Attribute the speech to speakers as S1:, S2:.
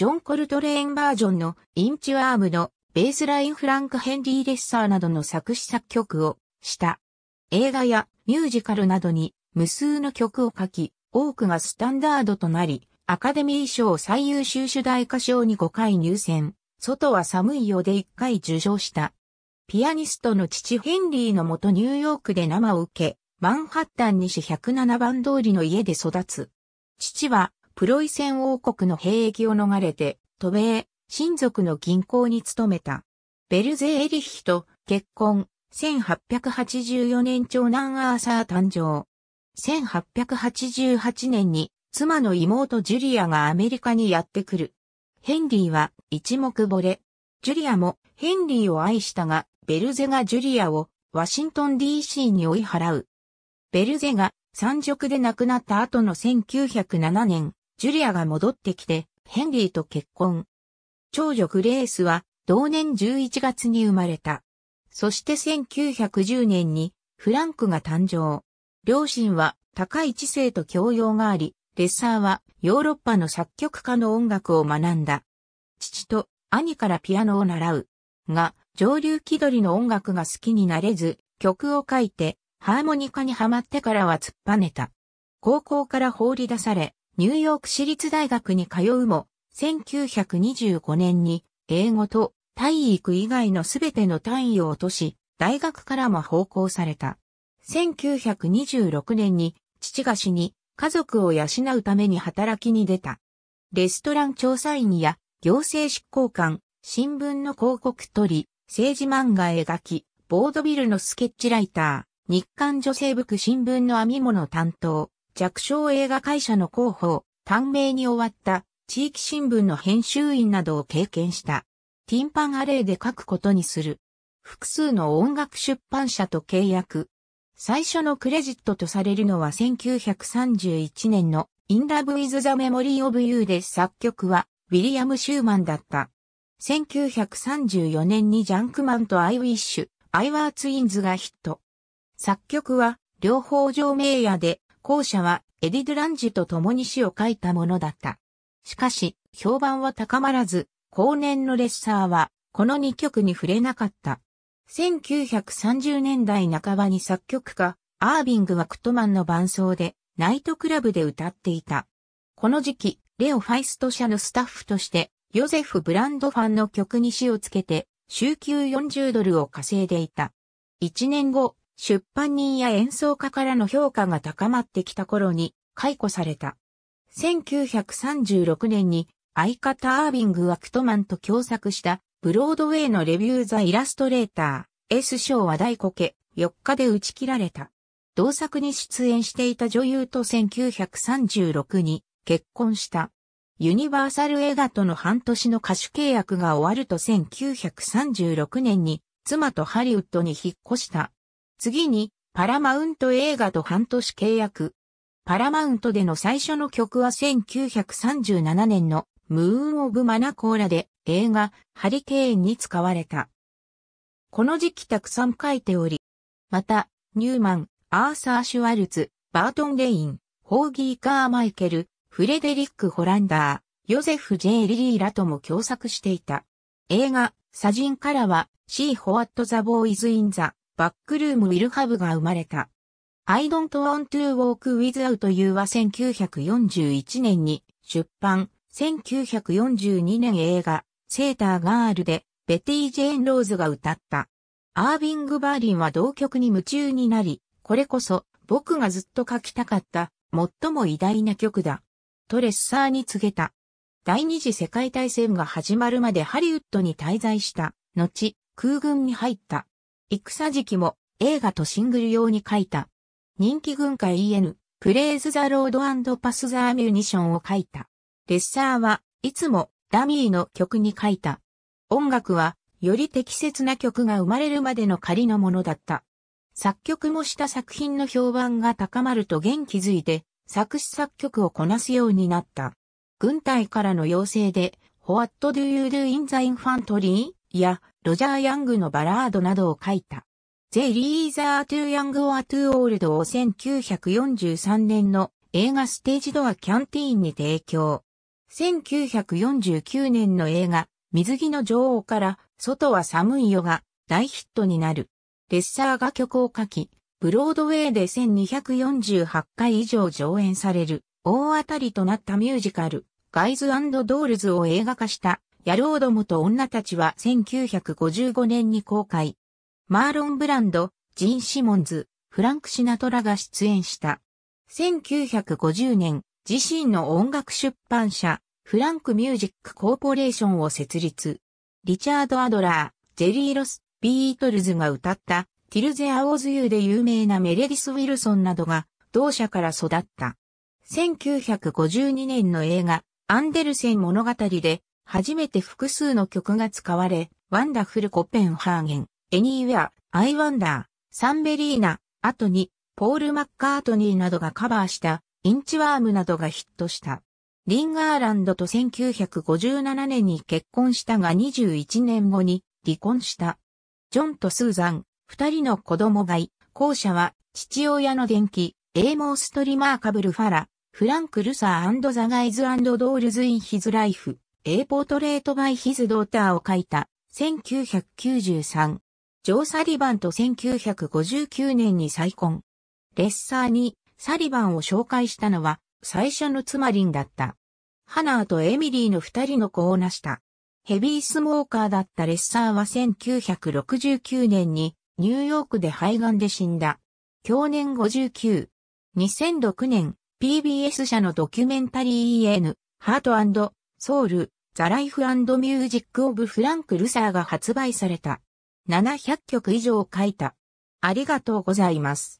S1: ジョン・コルトレーンバージョンのインチワームのベースラインフランク・ヘンリー・レッサーなどの作詞作曲をした。映画やミュージカルなどに無数の曲を書き、多くがスタンダードとなり、アカデミー賞最優秀主題歌賞に5回入選、外は寒いようで1回受賞した。ピアニストの父ヘンリーのもとニューヨークで生を受け、マンハッタン西107番通りの家で育つ。父はプロイセン王国の兵役を逃れて、渡米、親族の銀行に勤めた。ベルゼエリヒと結婚、1884年長男アーサー誕生。1888年に妻の妹ジュリアがアメリカにやってくる。ヘンリーは一目惚れ。ジュリアもヘンリーを愛したが、ベルゼがジュリアをワシントン DC に追い払う。ベルゼが三辱で亡くなった後の1907年、ジュリアが戻ってきて、ヘンリーと結婚。長女グレースは、同年11月に生まれた。そして1910年に、フランクが誕生。両親は、高い知性と教養があり、レッサーは、ヨーロッパの作曲家の音楽を学んだ。父と、兄からピアノを習う。が、上流気取りの音楽が好きになれず、曲を書いて、ハーモニカにはまってからは突っぱねた。高校から放り出され、ニューヨーク市立大学に通うも、1925年に英語と体育以外のすべての単位を落とし、大学からも奉公された。1926年に父が死に家族を養うために働きに出た。レストラン調査員や行政執行官、新聞の広告取り、政治漫画描き、ボードビルのスケッチライター、日刊女性服新聞の編み物担当、弱小映画会社の広報、短命に終わった地域新聞の編集員などを経験した。ティンパンアレイで書くことにする。複数の音楽出版社と契約。最初のクレジットとされるのは1931年の In Love i s the Memory of You で作曲はウィリアム・シューマンだった。1934年にジャンクマンとアイウィッシュ、アイワーツインズがヒット。作曲は両方上名屋で後者はエディ・ドゥランジと共に詩を書いたものだった。しかし、評判は高まらず、後年のレッサーは、この2曲に触れなかった。1930年代半ばに作曲家、アービングワクトマンの伴奏で、ナイトクラブで歌っていた。この時期、レオ・ファイスト社のスタッフとして、ヨゼフ・ブランドファンの曲に詩をつけて、週休40ドルを稼いでいた。1年後、出版人や演奏家からの評価が高まってきた頃に解雇された。1936年に相方アービング・ワクトマンと共作したブロードウェイのレビュー・ザ・イラストレーター、S 賞は大こけ、4日で打ち切られた。同作に出演していた女優と1936に結婚した。ユニバーサル映画との半年の歌手契約が終わると1936年に妻とハリウッドに引っ越した。次に、パラマウント映画と半年契約。パラマウントでの最初の曲は1937年のムーン・オブ・マナコーラで映画ハリケーンに使われた。この時期たくさん書いており、また、ニューマン、アーサー・シュワルツ、バートン・レイン、ホーギー・カー・マイケル、フレデリック・ホランダー、ヨゼフ・ジェイ・リリーらとも共作していた。映画、サジンからは、シー・ホワット・ザ・ボーイズ・イン・ザ・バックルームウィルハブが生まれた。I don't want to walk without you は1941年に出版、1942年映画、セーターガールで、ベティ・ジェーン・ローズが歌った。アービング・バーリンは同曲に夢中になり、これこそ僕がずっと書きたかった、最も偉大な曲だ。とレッサーに告げた。第二次世界大戦が始まるまでハリウッドに滞在した、後、空軍に入った。戦時期も映画とシングル用に書いた。人気軍歌 EN、プレイズ・ザ・ロードパス・ザ・ミュニションを書いた。レッサーはいつもダミーの曲に書いた。音楽はより適切な曲が生まれるまでの仮のものだった。作曲もした作品の評判が高まると元気づいて作詞作曲をこなすようになった。軍隊からの要請で What do you do in the infantry? やロジャー・ヤングのバラードなどを書いた。ゼリーザ e トゥ・ヤング・オア・トゥ・オールドを1943年の映画ステージドアキャンティーンに提供。1949年の映画、水着の女王から、外は寒いよが大ヒットになる。レッサーが曲を書き、ブロードウェイで1248回以上上演される、大当たりとなったミュージカル、ガイズドールズを映画化した野郎どもと女たちは1955年に公開。マーロン・ブランド、ジン・シモンズ、フランク・シナトラが出演した。1950年、自身の音楽出版社、フランク・ミュージック・コーポレーションを設立。リチャード・アドラー、ジェリー・ロス、ビートルズが歌った、ティルゼ・アオズ・ユーで有名なメレディス・ウィルソンなどが、同社から育った。1952年の映画、アンデルセン物語で、初めて複数の曲が使われ、ワンダフルコペンハーゲン、エニーウェア、アイワンダー、サンベリーナ、あとに、ポール・マッカートニーなどがカバーしたインチワームなどがヒットした。リン・ガーランドと1957年に結婚したが21年後に離婚した。ジョンとスーザン、二人の子供がい、後者は父親の伝記、エーモーストリマーカブル・ファラ、フランク・ルサーザガイズドールズ・イン・ヒズ・ライフ。A Portrait by His Daughter を書いた、1993。ジョー・サリバンと1959年に再婚。レッサーにサリバンを紹介したのは最初の妻リンだった。ハナーとエミリーの二人の子を成した。ヘビースモーカーだったレッサーは1969年にニューヨークで肺がんで死んだ。去年59。2006年 PBS 社のドキュメンタリー EN ハートソウル、ザ・ライフ・アンド・ミュージック・オブ・フランク・ルサーが発売された。700曲以上書いた。ありがとうございます。